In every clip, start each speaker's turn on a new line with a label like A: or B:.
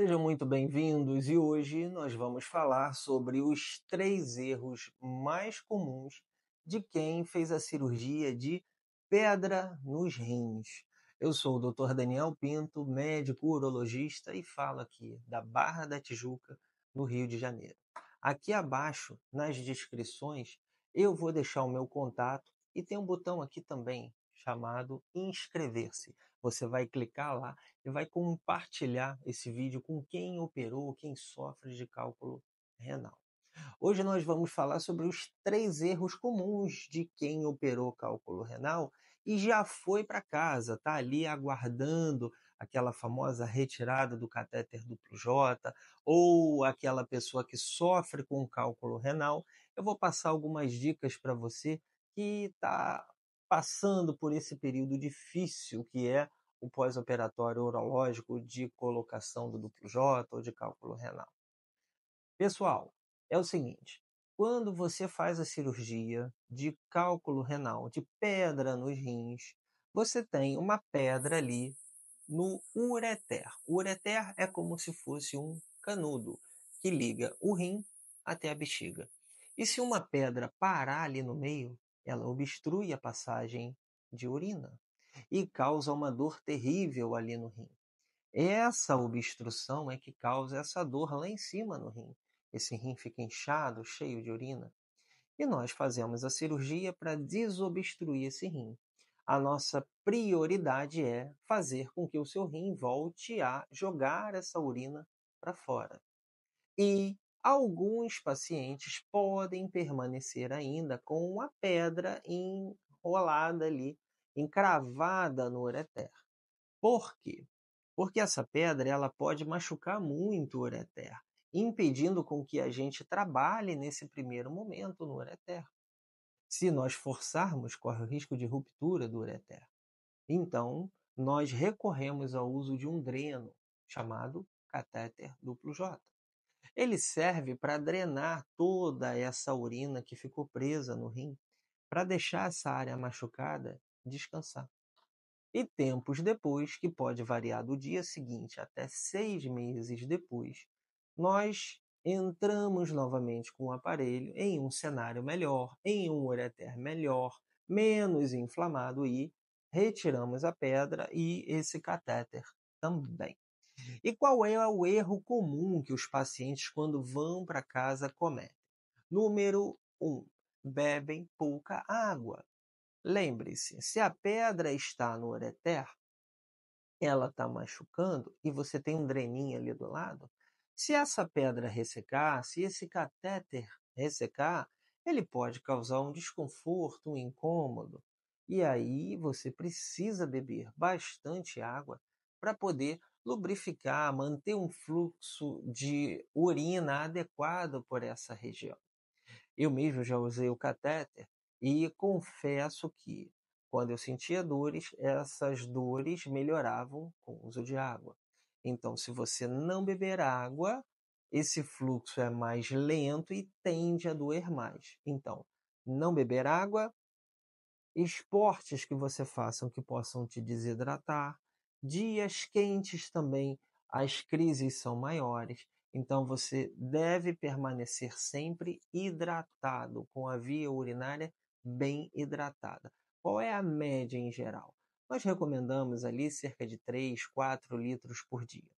A: Sejam muito bem-vindos e hoje nós vamos falar sobre os três erros mais comuns de quem fez a cirurgia de pedra nos rins. Eu sou o Dr. Daniel Pinto, médico urologista e falo aqui da Barra da Tijuca, no Rio de Janeiro. Aqui abaixo, nas descrições, eu vou deixar o meu contato e tem um botão aqui também chamado inscrever-se. Você vai clicar lá e vai compartilhar esse vídeo com quem operou, quem sofre de cálculo renal. Hoje nós vamos falar sobre os três erros comuns de quem operou cálculo renal e já foi para casa, tá ali aguardando aquela famosa retirada do catéter duplo J ou aquela pessoa que sofre com cálculo renal. Eu vou passar algumas dicas para você que está passando por esse período difícil que é o pós-operatório urológico de colocação do duplo J ou de cálculo renal. Pessoal, é o seguinte: quando você faz a cirurgia de cálculo renal, de pedra nos rins, você tem uma pedra ali no ureter. O ureter é como se fosse um canudo que liga o rim até a bexiga. E se uma pedra parar ali no meio, ela obstrui a passagem de urina e causa uma dor terrível ali no rim. Essa obstrução é que causa essa dor lá em cima no rim. Esse rim fica inchado, cheio de urina. E nós fazemos a cirurgia para desobstruir esse rim. A nossa prioridade é fazer com que o seu rim volte a jogar essa urina para fora. E Alguns pacientes podem permanecer ainda com uma pedra enrolada ali, encravada no ureter. Por quê? Porque essa pedra ela pode machucar muito o ureter, impedindo com que a gente trabalhe nesse primeiro momento no ureter. Se nós forçarmos, corre o risco de ruptura do ureter. Então, nós recorremos ao uso de um dreno chamado catéter duplo J. Ele serve para drenar toda essa urina que ficou presa no rim, para deixar essa área machucada descansar. E tempos depois, que pode variar do dia seguinte até seis meses depois, nós entramos novamente com o aparelho em um cenário melhor, em um ureter melhor, menos inflamado e retiramos a pedra e esse catéter também. E qual é o erro comum que os pacientes, quando vão para casa, cometem? Número 1. Um, bebem pouca água. Lembre-se, se a pedra está no ureter, ela está machucando e você tem um dreninho ali do lado, se essa pedra ressecar, se esse catéter ressecar, ele pode causar um desconforto, um incômodo. E aí você precisa beber bastante água para poder lubrificar, manter um fluxo de urina adequado por essa região. Eu mesmo já usei o catéter e confesso que quando eu sentia dores, essas dores melhoravam com o uso de água. Então, se você não beber água, esse fluxo é mais lento e tende a doer mais. Então, não beber água, esportes que você façam que possam te desidratar, dias quentes também as crises são maiores. Então você deve permanecer sempre hidratado, com a via urinária bem hidratada. Qual é a média em geral? Nós recomendamos ali cerca de 3, 4 litros por dia.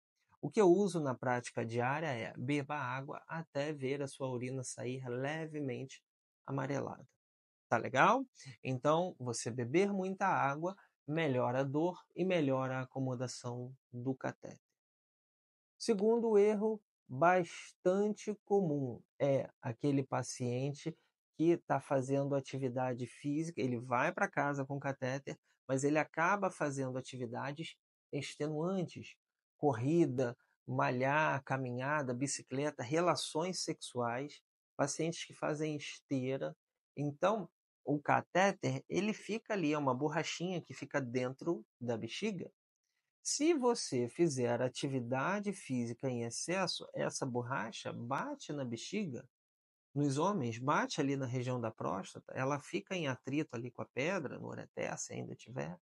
A: O que eu uso na prática diária é beba água até ver a sua urina sair levemente amarelada. Tá legal? Então, você beber muita água melhora a dor e melhora a acomodação do catéter. Segundo erro bastante comum é aquele paciente que está fazendo atividade física, ele vai para casa com catéter, mas ele acaba fazendo atividades extenuantes, corrida, malhar, caminhada, bicicleta, relações sexuais, pacientes que fazem esteira. Então, o catéter, ele fica ali, é uma borrachinha que fica dentro da bexiga. Se você fizer atividade física em excesso, essa borracha bate na bexiga, nos homens, bate ali na região da próstata, ela fica em atrito ali com a pedra, no ureter, se ainda tiver.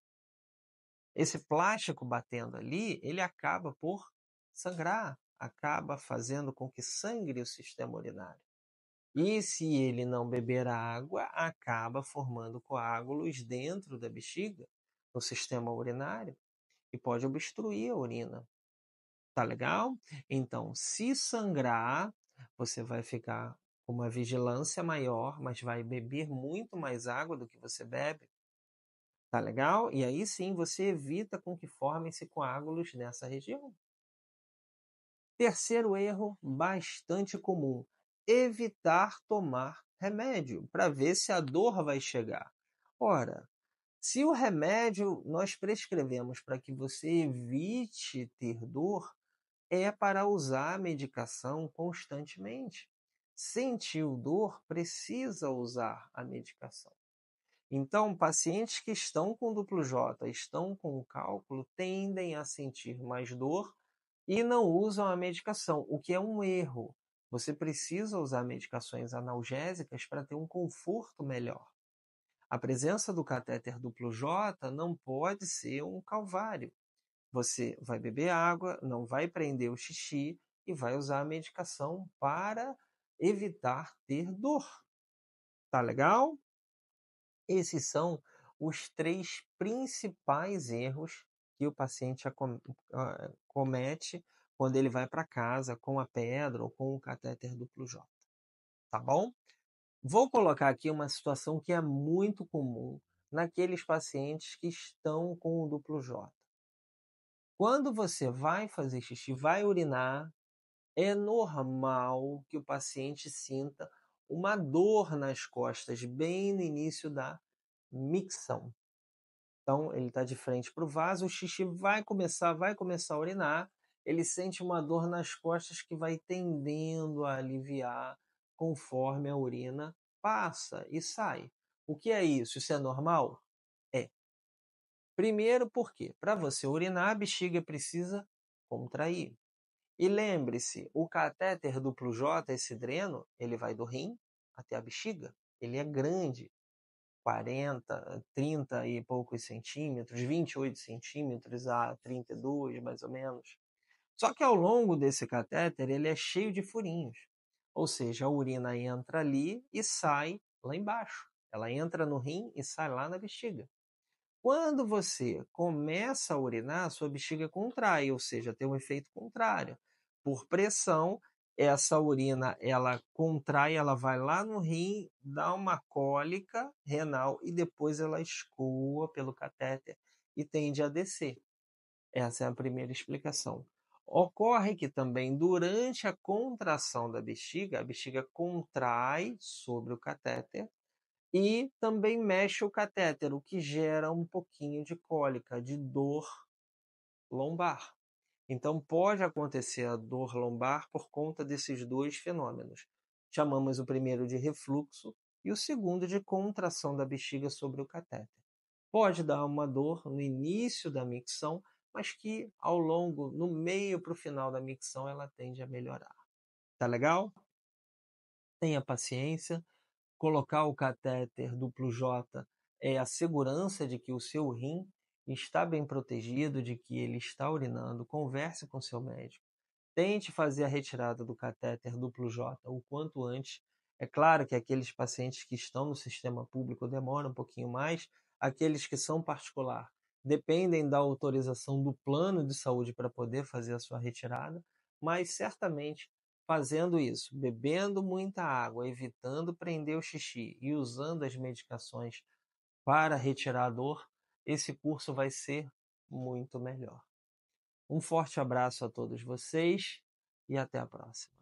A: Esse plástico batendo ali, ele acaba por sangrar, acaba fazendo com que sangre o sistema urinário. E se ele não beber água, acaba formando coágulos dentro da bexiga, no sistema urinário, e pode obstruir a urina. Tá legal? Então, se sangrar, você vai ficar com uma vigilância maior, mas vai beber muito mais água do que você bebe. Tá legal? E aí sim você evita com que formem-se coágulos nessa região. Terceiro erro bastante comum: evitar tomar remédio para ver se a dor vai chegar. Ora, se o remédio nós prescrevemos para que você evite ter dor, é para usar a medicação constantemente. Sentiu dor, precisa usar a medicação. Então, pacientes que estão com duplo J, estão com cálculo, tendem a sentir mais dor e não usam a medicação, o que é um erro. Você precisa usar medicações analgésicas para ter um conforto melhor. A presença do catéter duplo J não pode ser um calvário. Você vai beber água, não vai prender o xixi e vai usar a medicação para evitar ter dor. Tá legal? Esses são os três principais erros que o paciente ah, comete quando ele vai para casa com a pedra ou com o catéter duplo J. Tá bom? Vou colocar aqui uma situação que é muito comum naqueles pacientes que estão com o duplo J. Quando você vai fazer xixi, vai urinar, é normal que o paciente sinta uma dor nas costas bem no início da micção. Então, ele está de frente para o vaso, o xixi vai começar, vai começar a urinar, ele sente uma dor nas costas que vai tendendo a aliviar conforme a urina passa e sai. O que é isso? Isso é normal? É. Primeiro, por quê? para você urinar, a bexiga precisa contrair. E lembre-se, o catéter duplo J, esse dreno, ele vai do rim até a bexiga. Ele é grande, 40, 30 e poucos centímetros, 28 centímetros a 32, mais ou menos. Só que ao longo desse catéter ele é cheio de furinhos, ou seja, a urina entra ali e sai lá embaixo. Ela entra no rim e sai lá na bexiga. Quando você começa a urinar, sua bexiga contrai, ou seja, tem um efeito contrário. Por pressão, essa urina ela contrai, ela vai lá no rim, dá uma cólica renal e depois ela escoa pelo catéter e tende a descer. Essa é a primeira explicação. Ocorre que também durante a contração da bexiga, a bexiga contrai sobre o catéter e também mexe o catéter, o que gera um pouquinho de cólica, de dor lombar. Então pode acontecer a dor lombar por conta desses dois fenômenos. Chamamos o primeiro de refluxo e o segundo de contração da bexiga sobre o catéter. Pode dar uma dor no início da micção, mas que ao longo, no meio para o final da micção, ela tende a melhorar. Tá legal? Tenha paciência. Colocar o catéter duplo J é a segurança de que o seu rim está bem protegido, de que ele está urinando. Converse com seu médico. Tente fazer a retirada do catéter duplo J o quanto antes. É claro que aqueles pacientes que estão no sistema público demoram um pouquinho mais, aqueles que são particular dependem da autorização do plano de saúde para poder fazer a sua retirada, mas certamente fazendo isso, bebendo muita água, evitando prender o xixi e usando as medicações para retirar a dor, esse curso vai ser muito melhor. Um forte abraço a todos vocês e até a próxima.